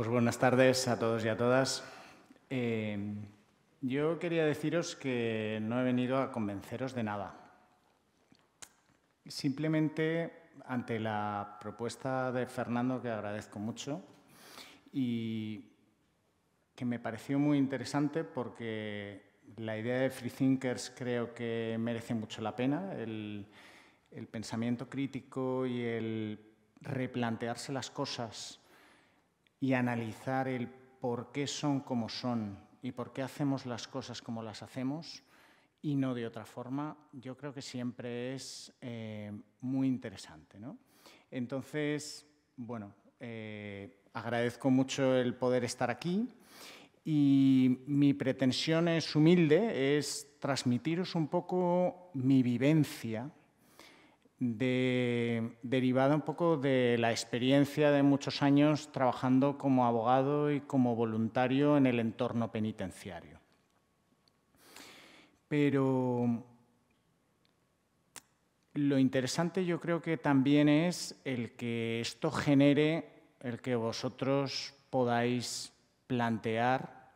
Pues buenas tardes a todos y a todas. Eh, yo quería deciros que no he venido a convenceros de nada. Simplemente ante la propuesta de Fernando, que agradezco mucho, y que me pareció muy interesante porque la idea de Free Thinkers creo que merece mucho la pena, el pensamiento crítico y el replantearse las cosas y analizar el por qué son como son y por qué hacemos las cosas como las hacemos y no de otra forma, yo creo que siempre es eh, muy interesante. Entonces, bueno, eh, agradezco mucho el poder estar aquí y mi pretensión es humilde, es transmitiros un poco mi vivencia derivada un poco de la experiencia de muchos años trabajando como abogado y como voluntario en el entorno penitenciario. Pero lo interesante yo creo que también es el que esto genere, el que vosotros podáis plantear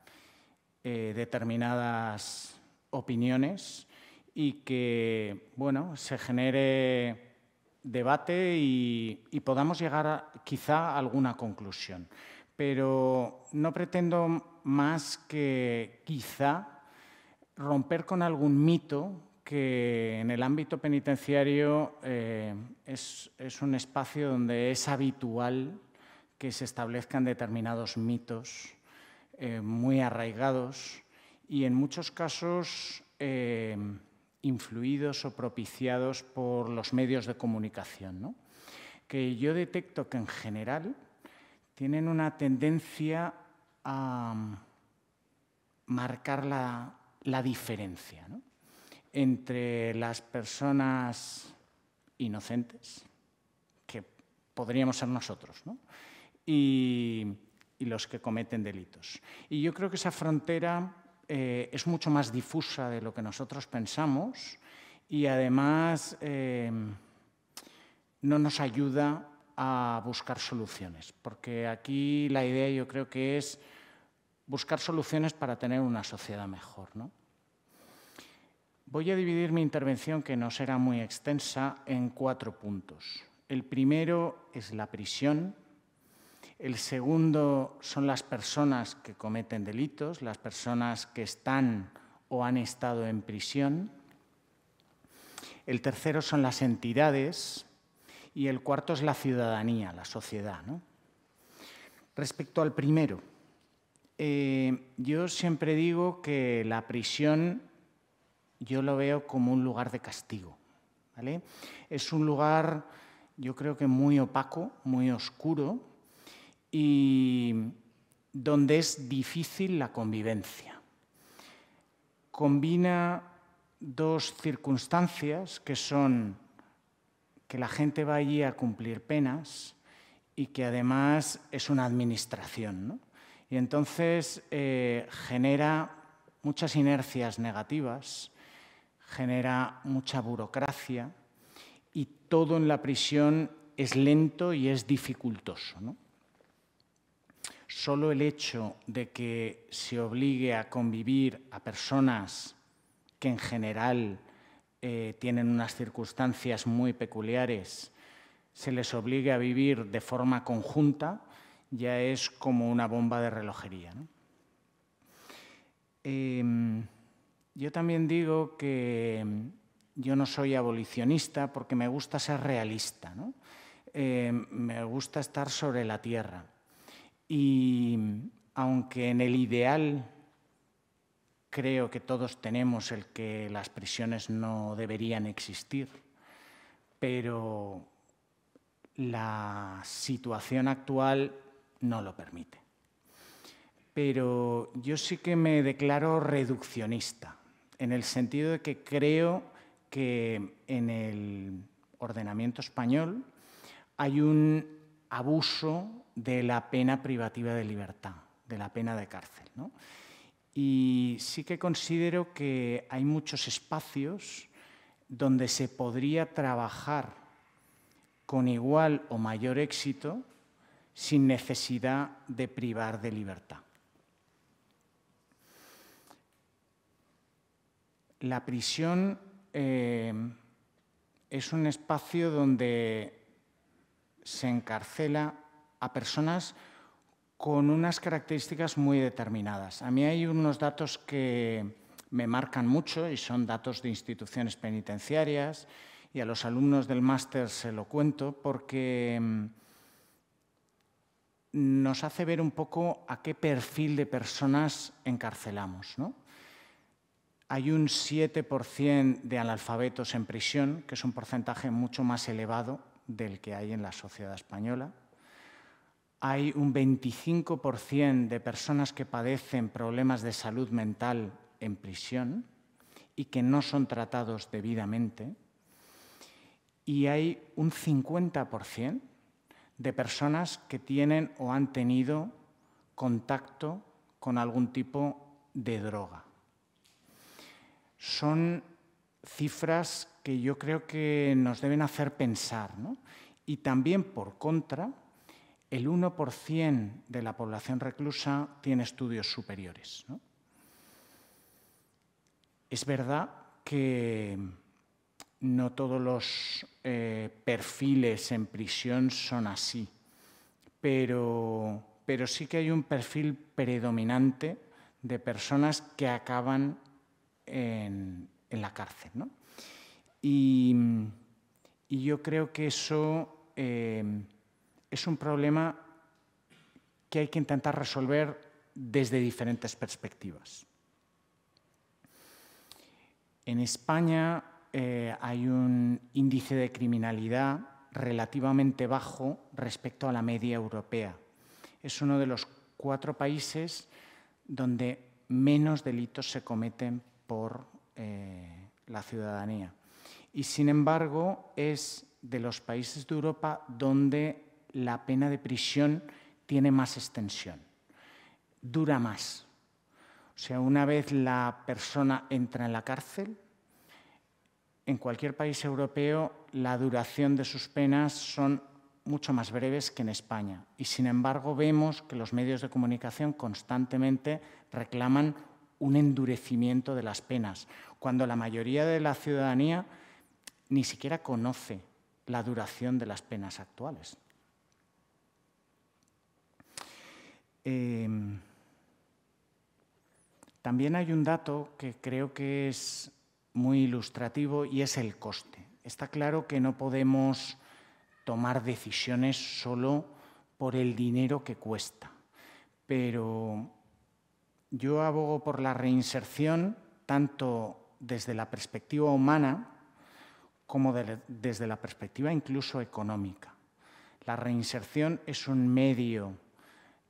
eh, determinadas opiniones y que bueno, se genere debate y, podamos llegar quizá a alguna conclusión. Pero no pretendo más que quizá romper con algún mito que en el ámbito penitenciario eh, es, un espacio donde es habitual que se establezcan determinados mitos eh, muy arraigados y en muchos casos eh, influidos o propiciados por los medios de comunicación, que yo detecto que en general tienen una tendencia a marcar la, diferencia entre las personas inocentes, que podríamos ser nosotros, y los que cometen delitos. Y yo creo que esa frontera eh, es mucho más difusa de lo que nosotros pensamos y además em, no nos ayuda a buscar soluciones, porque aquí la idea yo creo que es buscar soluciones para tener una sociedad mejor. ¿no? Voy a dividir mi intervención, que no será muy extensa, en cuatro puntos. El primero es la prisión, el segundo son las personas que cometen delitos, las personas que están o han estado en prisión. El tercero son las entidades y el cuarto es la ciudadanía, la sociedad. Respecto al primero, eh, yo siempre digo que la prisión yo lo veo como un lugar de castigo. Es un lugar, yo creo que muy opaco, muy oscuro, y donde es difícil la convivencia. Combina dos circunstancias que son que la gente va allí a cumplir penas y que además es una administración. ¿no? Y entonces eh, genera muchas inercias negativas, genera mucha burocracia y todo en la prisión es lento y es dificultoso. ¿no? solo el hecho de que se obligue a convivir a personas que en general eh, tienen unas circunstancias muy peculiares, se les obligue a vivir de forma conjunta, ya es como una bomba de relojería. Em, yo también digo que yo no soy abolicionista porque me gusta ser realista, eh, me gusta estar sobre la tierra. Y aunque en el ideal creo que todos tenemos el que las prisiones no deberían existir, pero la situación actual no lo permite. Pero yo sí que me declaro reduccionista, en el sentido de que creo que en el ordenamiento español hay un abuso de la pena privativa de libertad, de la pena de cárcel. ¿no? Y sí que considero que hay muchos espacios donde se podría trabajar con igual o mayor éxito sin necesidad de privar de libertad. La prisión eh, es un espacio donde se encarcela a personas con unas características muy determinadas. A mí hay unos datos que me marcan mucho y son datos de instituciones penitenciarias y a los alumnos del máster se lo cuento porque mm, nos hace ver un poco a qué perfil de personas encarcelamos. Hay un 7% de analfabetos en prisión, que es un porcentaje mucho más elevado del que hay en la sociedad española. Hay un 25% de personas que padecen problemas de salud mental en prisión y que no son tratados debidamente. Y hay un 50% de personas que tienen o han tenido contacto con algún tipo de droga. Son cifras que yo creo que nos deben hacer pensar. Y también, por contra, el 1% de la población reclusa tiene estudios superiores. Es verdad que no todos los eh, perfiles en prisión son así, pero, pero sí que hay un perfil predominante de personas que acaban en, en la cárcel. Y, yo creo que eso eh, es un problema que hay que intentar resolver desde diferentes perspectivas. En España eh, hay un índice de criminalidad relativamente bajo respecto a la media europea. Es uno de los cuatro países donde menos delitos se cometen por eh, la ciudadanía. Y sin embargo, es de los países de Europa donde la pena de prisión tiene más extensión, dura más. O sea, una vez la persona entra en la cárcel, en cualquier país europeo la duración de sus penas son mucho más breves que en España. Y sin embargo vemos que los medios de comunicación constantemente reclaman un endurecimiento de las penas, cuando la mayoría de la ciudadanía ni siquiera conoce la duración de las penas actuales. Em, también hay un dato que creo que es muy ilustrativo y es el coste. Está claro que no podemos tomar decisiones solo por el dinero que cuesta, pero yo abogo por la reinserción tanto desde la perspectiva humana como desde la perspectiva incluso económica. La reinserción es un medio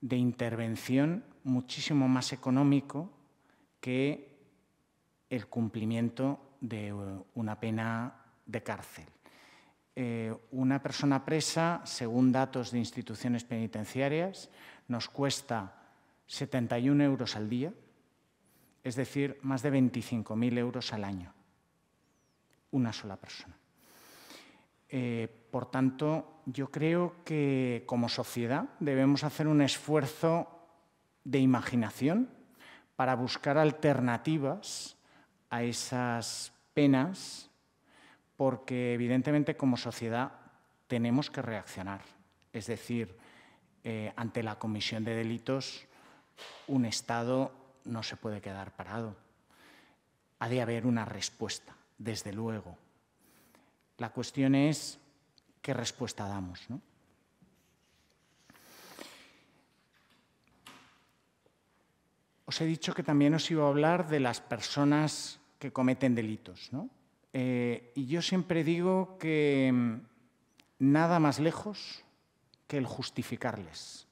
de intervención muchísimo más económico que el cumplimiento de una pena de cárcel. Eh, una persona presa, según datos de instituciones penitenciarias, nos cuesta 71 euros al día, es decir, más de 25.000 euros al año, una sola persona. Eh, por tanto, yo creo que como sociedad debemos hacer un esfuerzo de imaginación para buscar alternativas a esas penas, porque evidentemente como sociedad tenemos que reaccionar. Es decir, eh, ante la comisión de delitos un Estado no se puede quedar parado. Ha de haber una respuesta, desde luego. La cuestión es qué respuesta damos. ¿no? Os he dicho que también os iba a hablar de las personas que cometen delitos. Eh, y yo siempre digo que mm, nada más lejos que el justificarles.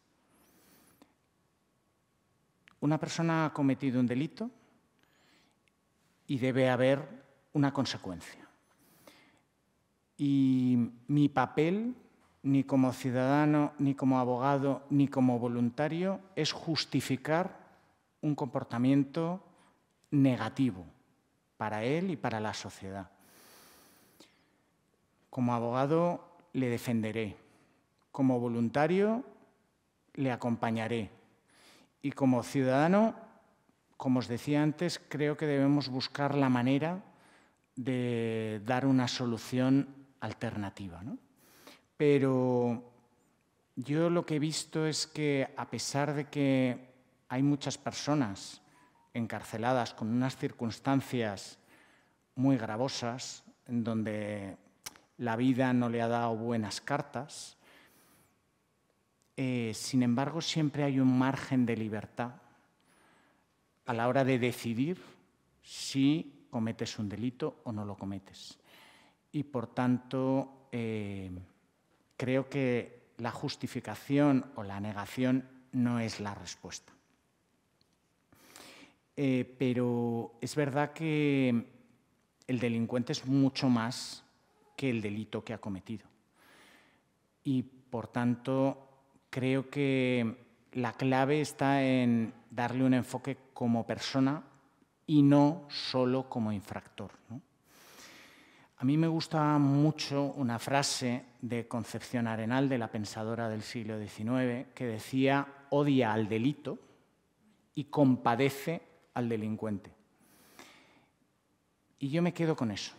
Una persona ha cometido un delito y debe haber una consecuencia. Y mi papel, ni como ciudadano, ni como abogado, ni como voluntario, es justificar un comportamiento negativo para él y para la sociedad. Como abogado le defenderé, como voluntario le acompañaré, y como ciudadano, como os decía antes, creo que debemos buscar la manera de dar una solución alternativa. ¿no? Pero yo lo que he visto es que a pesar de que hay muchas personas encarceladas con unas circunstancias muy gravosas, en donde la vida no le ha dado buenas cartas, eh, sin embargo, siempre hay un margen de libertad a la hora de decidir si cometes un delito o no lo cometes. Y por tanto, eh, creo que la justificación o la negación no es la respuesta. Eh, pero es verdad que el delincuente es mucho más que el delito que ha cometido. Y por tanto, Creo que la clave está en darle un enfoque como persona y no solo como infractor. A mí me gusta mucho una frase de Concepción Arenal, de la pensadora del siglo XIX, que decía, odia al delito y compadece al delincuente. Y yo me quedo con eso.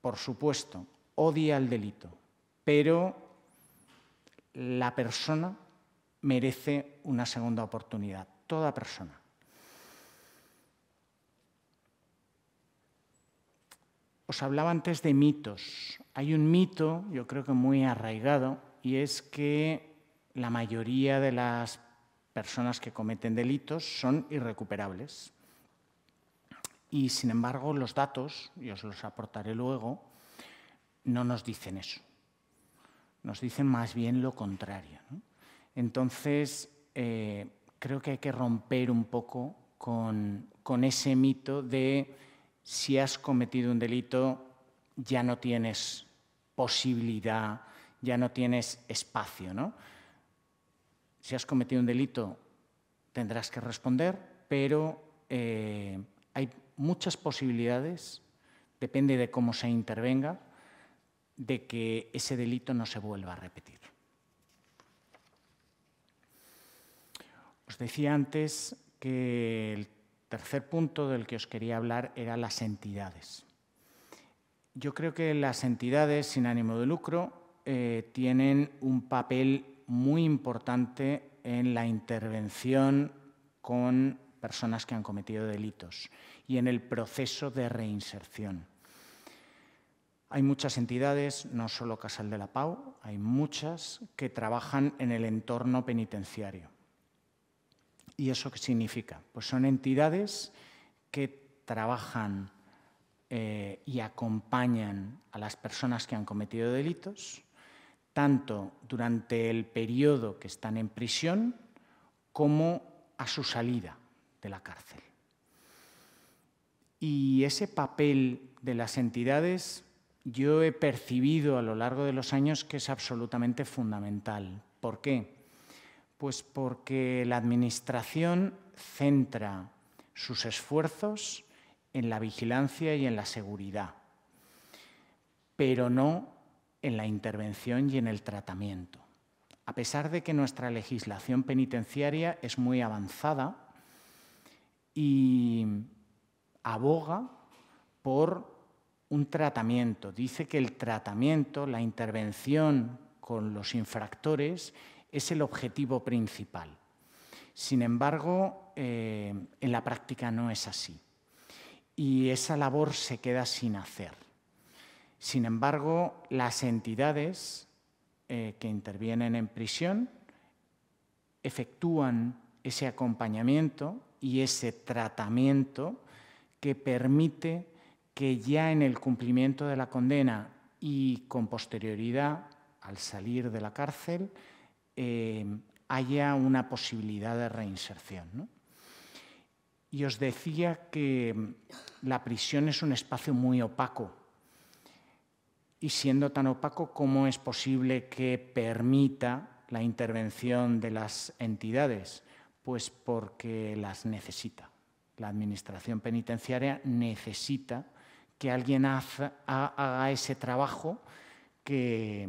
Por supuesto, odia al delito, pero la persona merece una segunda oportunidad, toda persona. Os hablaba antes de mitos. Hay un mito, yo creo que muy arraigado, y es que la mayoría de las personas que cometen delitos son irrecuperables. Y sin embargo, los datos, y os los aportaré luego, no nos dicen eso nos dicen más bien lo contrario. Entonces, eh, creo que hay que romper un poco con, ese mito de si has cometido un delito ya no tienes posibilidad, ya no tienes espacio. Si has cometido un delito tendrás que responder, pero eh, hay muchas posibilidades, depende de cómo se intervenga, de que ese delito no se vuelva a repetir. Os decía antes que el tercer punto del que os quería hablar era las entidades. Yo creo que las entidades sin ánimo de lucro eh, tienen un papel muy importante en la intervención con personas que han cometido delitos y en el proceso de reinserción. Hay muchas entidades, no solo Casal de la Pau, hay muchas que trabajan en el entorno penitenciario. ¿Y eso qué significa? Pues son entidades que trabajan eh, y acompañan a las personas que han cometido delitos, tanto durante el periodo que están en prisión como a su salida de la cárcel. Y ese papel de las entidades yo he percibido a lo largo de los años que es absolutamente fundamental. ¿Por qué? Pues porque la Administración centra sus esfuerzos en la vigilancia y en la seguridad, pero no en la intervención y en el tratamiento. A pesar de que nuestra legislación penitenciaria es muy avanzada y aboga por un tratamiento. Dice que el tratamiento, la intervención con los infractores es el objetivo principal. Sin embargo, eh, en la práctica no es así. Y esa labor se queda sin hacer. Sin embargo, las entidades eh, que intervienen en prisión efectúan ese acompañamiento y ese tratamiento que permite que ya en el cumplimiento de la condena y con posterioridad, al salir de la cárcel, eh, haya una posibilidad de reinserción. Y os decía que la prisión es un espacio muy opaco. Y siendo tan opaco, ¿cómo es posible que permita la intervención de las entidades? Pues porque las necesita. La Administración Penitenciaria necesita que alguien haga, ese trabajo que,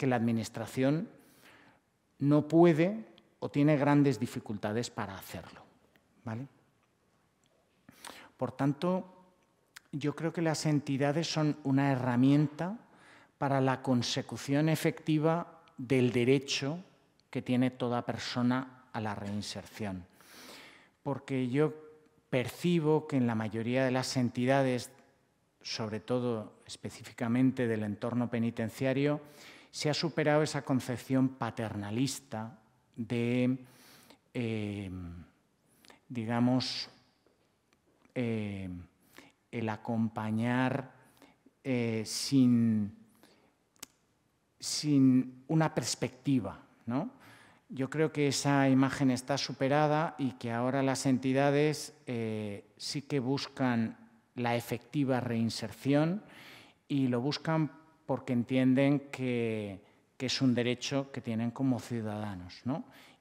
la Administración no puede o tiene grandes dificultades para hacerlo. ¿vale? Por tanto, yo creo que las entidades son una herramienta para la consecución efectiva del derecho que tiene toda persona a la reinserción. Porque yo percibo que en la mayoría de las entidades sobre todo específicamente del entorno penitenciario, se ha superado esa concepción paternalista de, eh, digamos, eh, el acompañar eh, sin, sin, una perspectiva. Yo creo que esa imagen está superada y que ahora las entidades sí que buscan la efectiva reinserción y lo buscan porque entienden que, es un derecho que tienen como ciudadanos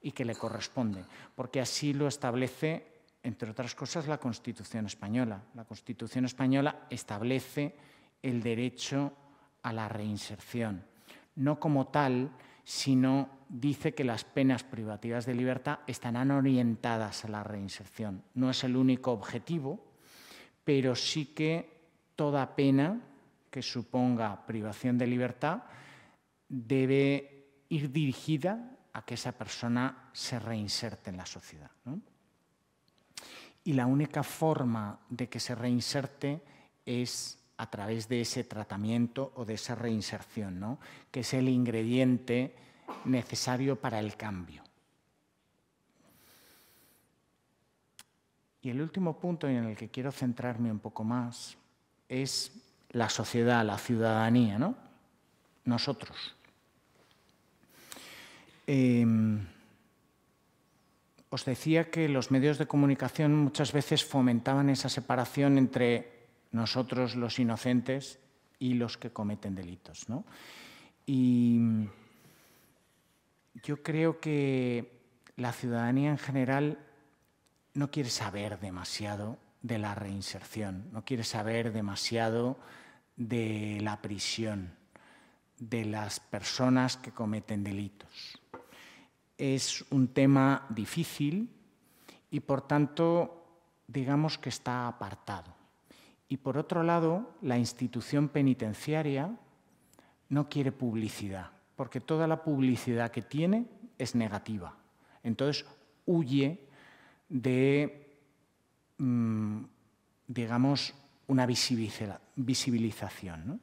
y que le corresponde, porque así lo establece, entre otras cosas, la Constitución española. La Constitución española establece el derecho a la reinserción, no como tal, sino dice que las penas privativas de libertad estarán orientadas a la reinserción. No es el único objetivo, pero sí que toda pena que suponga privación de libertad debe ir dirigida a que esa persona se reinserte en la sociedad. Y la única forma de que se reinserte es a través de ese tratamiento o de esa reinserción, que es el ingrediente necesario para el cambio. Y el último punto en el que quiero centrarme un poco más es la sociedad, la ciudadanía, ¿no? Nosotros. Em, os decía que los medios de comunicación muchas veces fomentaban esa separación entre nosotros los inocentes y los que cometen delitos. ¿no? Y yo creo que la ciudadanía en general no quiere saber demasiado de la reinserción, no quiere saber demasiado de la prisión, de las personas que cometen delitos. Es un tema difícil y por tanto digamos que está apartado. Y por otro lado, la institución penitenciaria no quiere publicidad, porque toda la publicidad que tiene es negativa. Entonces huye de, mm, digamos, una visibilización.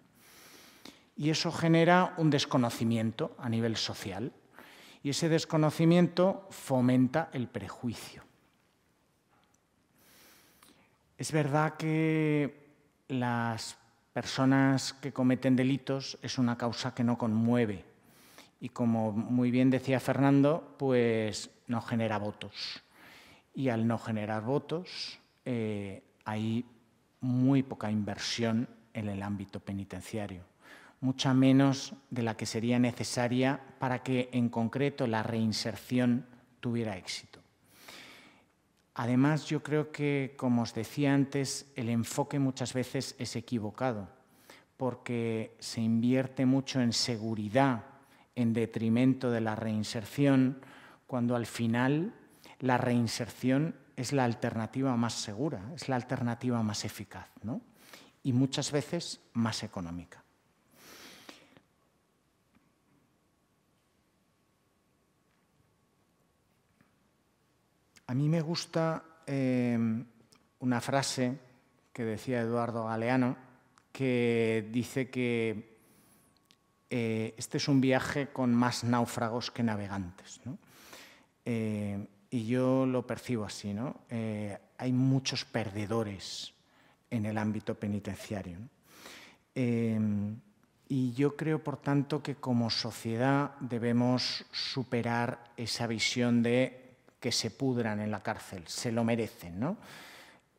Y eso genera un desconocimiento a nivel social. Y ese desconocimiento fomenta el prejuicio. Es verdad que las personas que cometen delitos es una causa que no conmueve. Y como muy bien decía Fernando, pues no genera votos y al no generar votos eh, hay muy poca inversión en el ámbito penitenciario, mucha menos de la que sería necesaria para que en concreto la reinserción tuviera éxito. Además, yo creo que, como os decía antes, el enfoque muchas veces es equivocado, porque se invierte mucho en seguridad en detrimento de la reinserción, cuando al final la reinserción es la alternativa más segura, es la alternativa más eficaz y muchas veces más económica. A mí me gusta eh, una frase que decía Eduardo Galeano, que dice que eh, este es un viaje con más náufragos que navegantes. Eh, y yo lo percibo así, ¿no? Eh, hay muchos perdedores en el ámbito penitenciario. Eh, y yo creo, por tanto, que como sociedad debemos superar esa visión de que se pudran en la cárcel, se lo merecen, ¿no?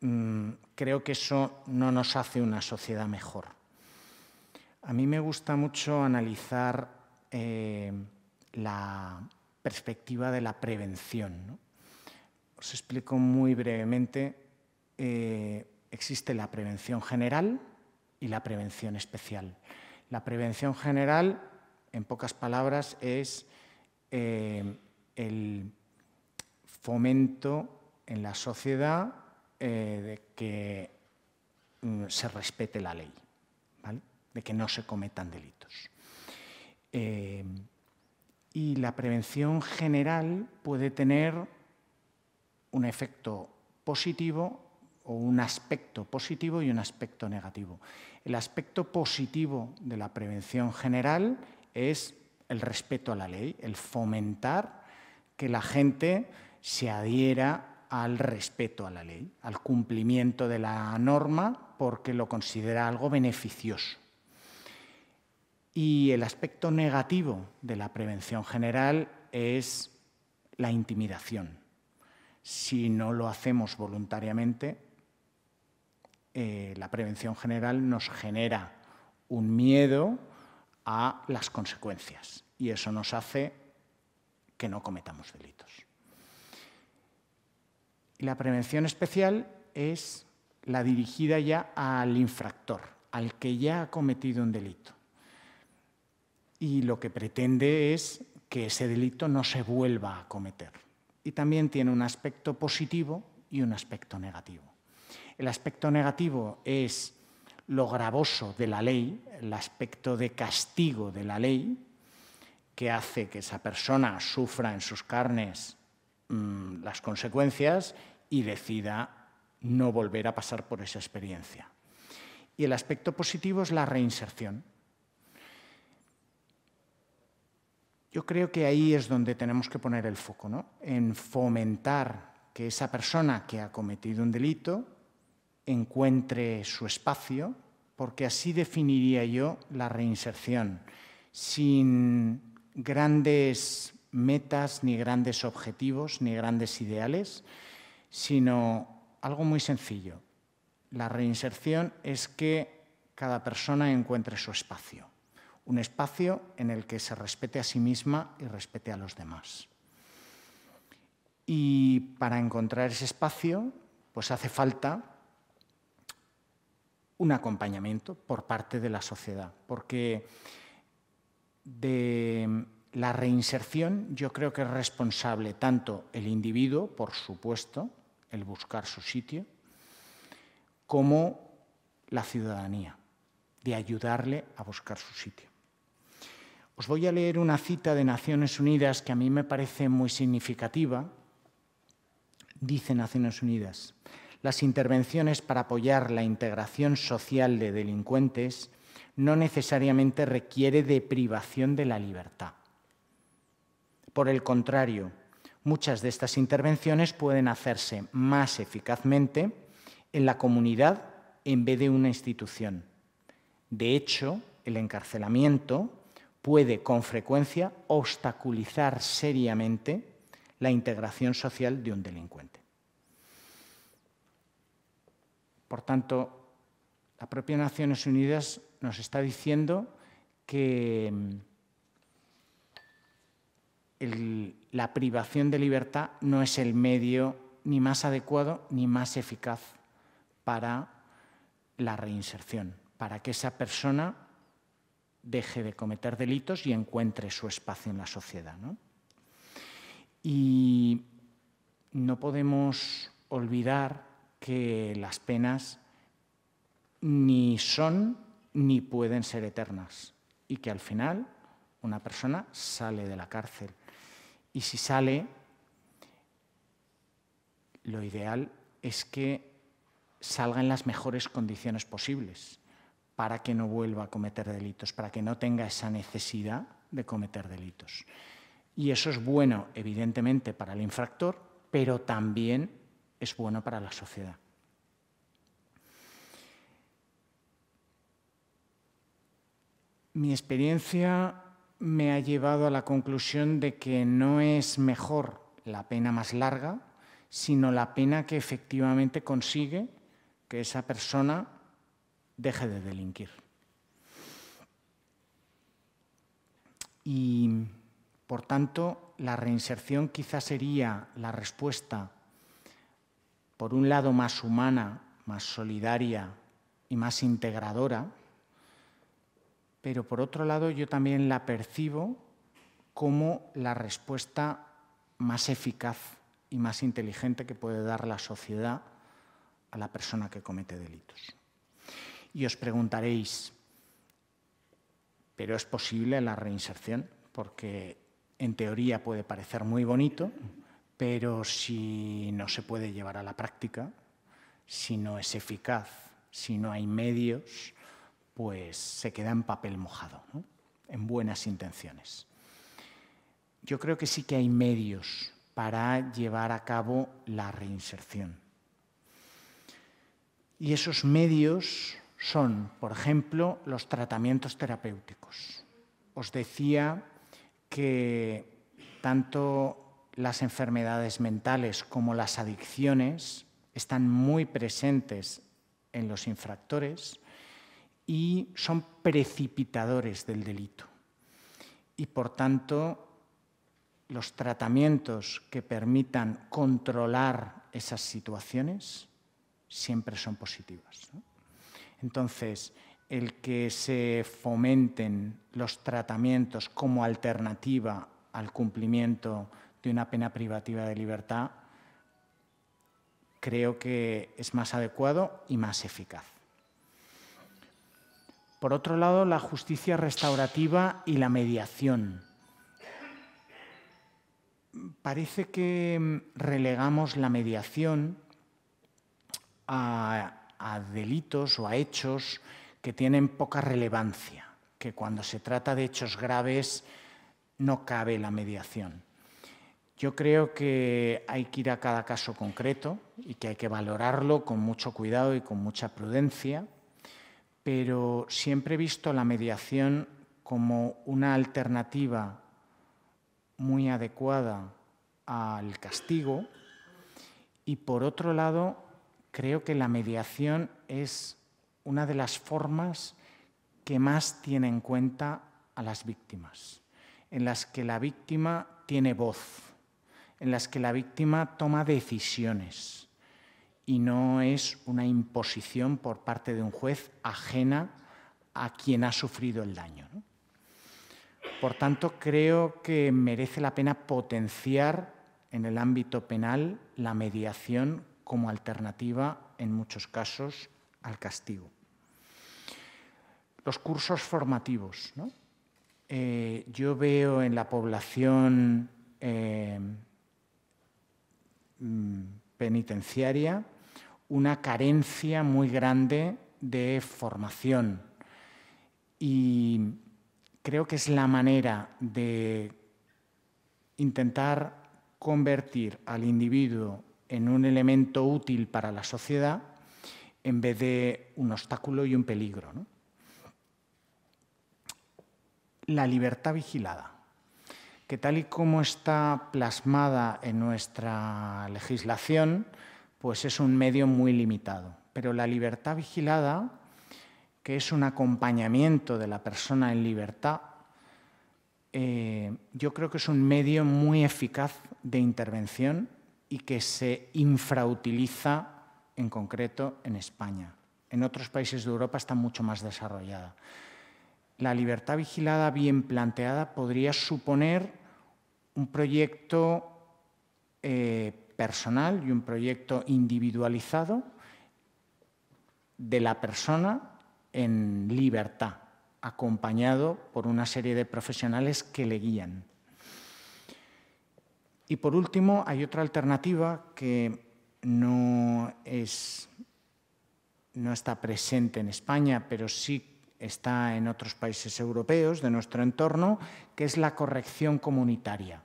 Mm, creo que eso no nos hace una sociedad mejor. A mí me gusta mucho analizar eh, la perspectiva de la prevención. ¿no? Os explico muy brevemente. Eh, existe la prevención general y la prevención especial. La prevención general, en pocas palabras, es eh, el fomento en la sociedad eh, de que mm, se respete la ley, de que no se cometan delitos. y la prevención general puede tener un efecto positivo o un aspecto positivo y un aspecto negativo. El aspecto positivo de la prevención general es el respeto a la ley, el fomentar que la gente se adhiera al respeto a la ley, al cumplimiento de la norma, porque lo considera algo beneficioso. Y el aspecto negativo de la prevención general es la intimidación si no lo hacemos voluntariamente, eh, la prevención general nos genera un miedo a las consecuencias y eso nos hace que no cometamos delitos. La prevención especial es la dirigida ya al infractor, al que ya ha cometido un delito. Y lo que pretende es que ese delito no se vuelva a cometer y también tiene un aspecto positivo y un aspecto negativo. El aspecto negativo es lo gravoso de la ley, el aspecto de castigo de la ley, que hace que esa persona sufra en sus carnes mm, las consecuencias y decida no volver a pasar por esa experiencia. Y el aspecto positivo es la reinserción, Yo creo que ahí es donde tenemos que poner el foco, ¿no? En fomentar que esa persona que ha cometido un delito encuentre su espacio, porque así definiría yo la reinserción, sin grandes metas, ni grandes objetivos, ni grandes ideales, sino algo muy sencillo. La reinserción es que cada persona encuentre su espacio un espacio en el que se respete a sí misma y respete a los demás. Y para encontrar ese espacio, pues hace falta un acompañamiento por parte de la sociedad, porque de la reinserción yo creo que es responsable tanto el individuo, por supuesto, el buscar su sitio, como la ciudadanía, de ayudarle a buscar su sitio. Os voy a leer una cita de Naciones Unidas que a mí me parece muy significativa. Dice Naciones Unidas, las intervenciones para apoyar la integración social de delincuentes no necesariamente requiere de privación de la libertad. Por el contrario, muchas de estas intervenciones pueden hacerse más eficazmente en la comunidad en vez de una institución. De hecho, el encarcelamiento puede con frecuencia obstaculizar seriamente la integración social de un delincuente. Por tanto, la propia Naciones Unidas nos está diciendo que mm, la privación de libertad no es el medio ni más adecuado ni más eficaz para la reinserción, para que esa persona deje de cometer delitos y encuentre su espacio en la sociedad. ¿no? Y no podemos olvidar que las penas ni son ni pueden ser eternas y que al final una persona sale de la cárcel. Y si sale, lo ideal es que salga en las mejores condiciones posibles para que no vuelva a cometer delitos, para que no tenga esa necesidad de cometer delitos. Y eso es bueno, evidentemente, para el infractor, pero también es bueno para la sociedad. Mi experiencia me ha llevado a la conclusión de que no es mejor la pena más larga, sino la pena que efectivamente consigue que esa persona deje de delinquir. Y, por tanto, la reinserción quizás sería la respuesta, por un lado, más humana, más solidaria y más integradora, pero por otro lado yo también la percibo como la respuesta más eficaz y más inteligente que puede dar la sociedad a la persona que comete delitos. Y os preguntaréis, ¿pero es posible la reinserción? Porque en teoría puede parecer muy bonito, pero si no se puede llevar a la práctica, si no es eficaz, si no hay medios, pues se queda en papel mojado, en buenas intenciones. Yo creo que sí que hay medios para llevar a cabo la reinserción. Y esos medios son, por ejemplo, los tratamientos terapéuticos. Os decía que tanto las enfermedades mentales como las adicciones están muy presentes en los infractores y son precipitadores del delito. Y por tanto, los tratamientos que permitan controlar esas situaciones siempre son positivas. Entonces, el que se fomenten los tratamientos como alternativa al cumplimiento de una pena privativa de libertad, creo que es más adecuado y más eficaz. Por otro lado, la justicia restaurativa y la mediación. Parece que relegamos la mediación a a delitos o a hechos que tienen poca relevancia, que cuando se trata de hechos graves no cabe la mediación. Yo creo que hay que ir a cada caso concreto y que hay que valorarlo con mucho cuidado y con mucha prudencia, pero siempre he visto la mediación como una alternativa muy adecuada al castigo y por otro lado creo que la mediación es una de las formas que más tiene en cuenta a las víctimas, en las que la víctima tiene voz, en las que la víctima toma decisiones y no es una imposición por parte de un juez ajena a quien ha sufrido el daño. Por tanto, creo que merece la pena potenciar en el ámbito penal la mediación como alternativa, en muchos casos, al castigo. Los cursos formativos. Eh, yo veo en la población eh, mm, penitenciaria una carencia muy grande de formación y creo que es la manera de intentar convertir al individuo en un elemento útil para la sociedad en vez de un obstáculo y un peligro. La libertad vigilada, que tal y como está plasmada en nuestra legislación, pues es un medio muy limitado. Pero la libertad vigilada, que es un acompañamiento de la persona en libertad, eh, yo creo que es un medio muy eficaz de intervención y que se infrautiliza en concreto en España. En otros países de Europa está mucho más desarrollada. La libertad vigilada bien planteada podría suponer un proyecto eh, personal y un proyecto individualizado de la persona en libertad, acompañado por una serie de profesionales que le guían. Y por último, hay otra alternativa que no, está presente en España, pero sí está en otros países europeos de nuestro entorno, que es la corrección comunitaria.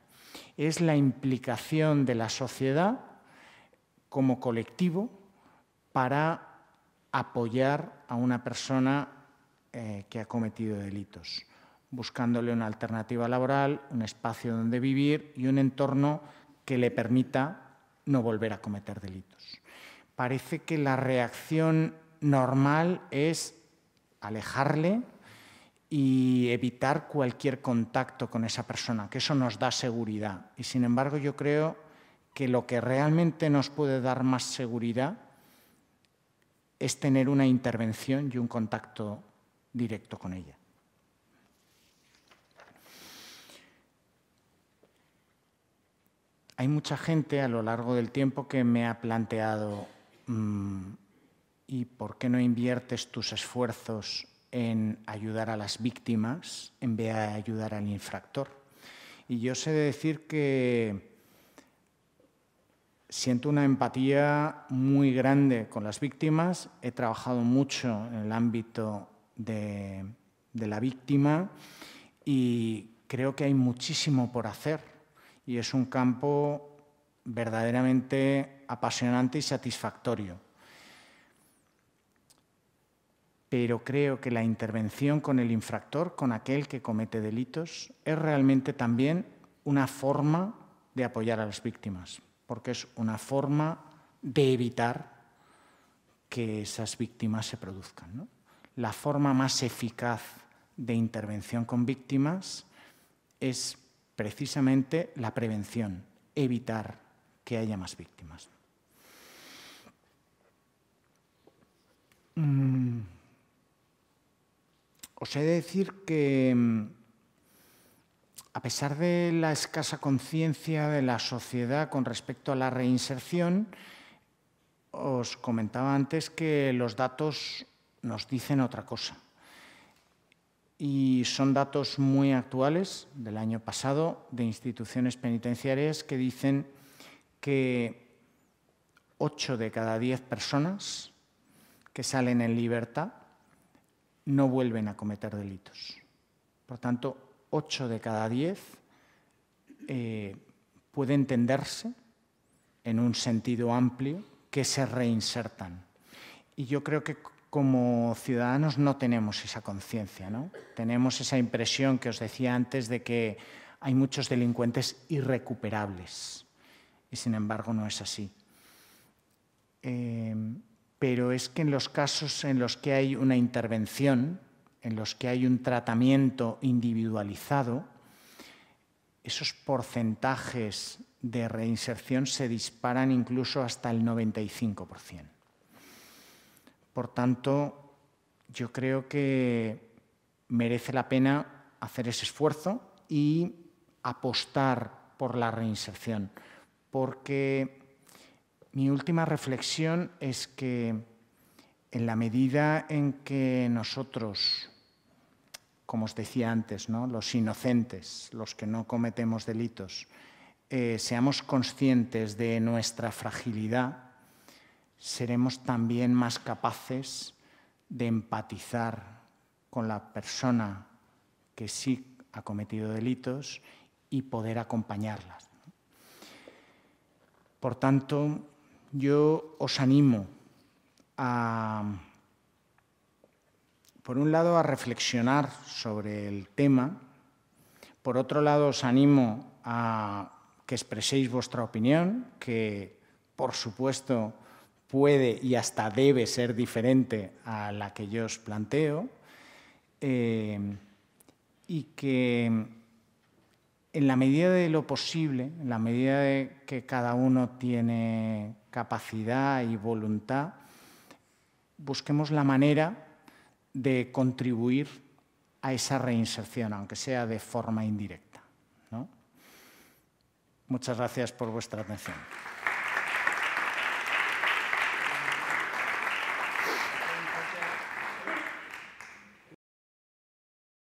Es la implicación de la sociedad como colectivo para apoyar a una persona eh, que ha cometido delitos buscándole una alternativa laboral, un espacio donde vivir y un entorno que le permita no volver a cometer delitos. Parece que la reacción normal es alejarle y evitar cualquier contacto con esa persona, que eso nos da seguridad. Y sin embargo yo creo que lo que realmente nos puede dar más seguridad es tener una intervención y un contacto directo con ella. hay mucha gente a lo largo del tiempo que me ha planteado, mm, ¿y por qué no inviertes tus esfuerzos en ayudar a las víctimas en vez de ayudar al infractor? Y yo sé decir que siento una empatía muy grande con las víctimas, he trabajado mucho en el ámbito de, la víctima y creo que hay muchísimo por hacer y es un campo verdaderamente apasionante y satisfactorio. Pero creo que la intervención con el infractor, con aquel que comete delitos, es realmente también una forma de apoyar a las víctimas, porque es una forma de evitar que esas víctimas se produzcan. La forma más eficaz de intervención con víctimas es precisamente la prevención, evitar que haya más víctimas. Mm. Os he de decir que mm, a pesar de la escasa conciencia de la sociedad con respecto a la reinserción, os comentaba antes que los datos nos dicen otra cosa y son datos muy actuales del año pasado de instituciones penitenciarias que dicen que 8 de cada 10 personas que salen en libertad no vuelven a cometer delitos. Por tanto, 8 de cada 10 eh, puede entenderse en un sentido amplio que se reinsertan. Y yo creo que como ciudadanos no tenemos esa conciencia, ¿no? Tenemos esa impresión que os decía antes de que hay muchos delincuentes irrecuperables y sin embargo no es así. Em, pero es que en los casos en los que hay una intervención, en los que hay un tratamiento individualizado, esos porcentajes de reinserción se disparan incluso hasta el 95%. Por tanto, yo creo que merece la pena hacer ese esfuerzo y apostar por la reinserción, porque mi última reflexión es que en la medida en que nosotros, como os decía antes, los inocentes, los que no cometemos delitos, eh, seamos conscientes de nuestra fragilidad, seremos también más capaces de empatizar con la persona que sí ha cometido delitos y poder acompañarlas. Por tanto, yo os animo a, por un lado, a reflexionar sobre el tema, por otro lado, os animo a que expreséis vuestra opinión, que, por supuesto, puede y hasta debe ser diferente a la que yo os planteo eh, y que en la medida de lo posible, en la medida de que cada uno tiene capacidad y voluntad, busquemos la manera de contribuir a esa reinserción, aunque sea de forma indirecta. Muchas gracias por vuestra atención.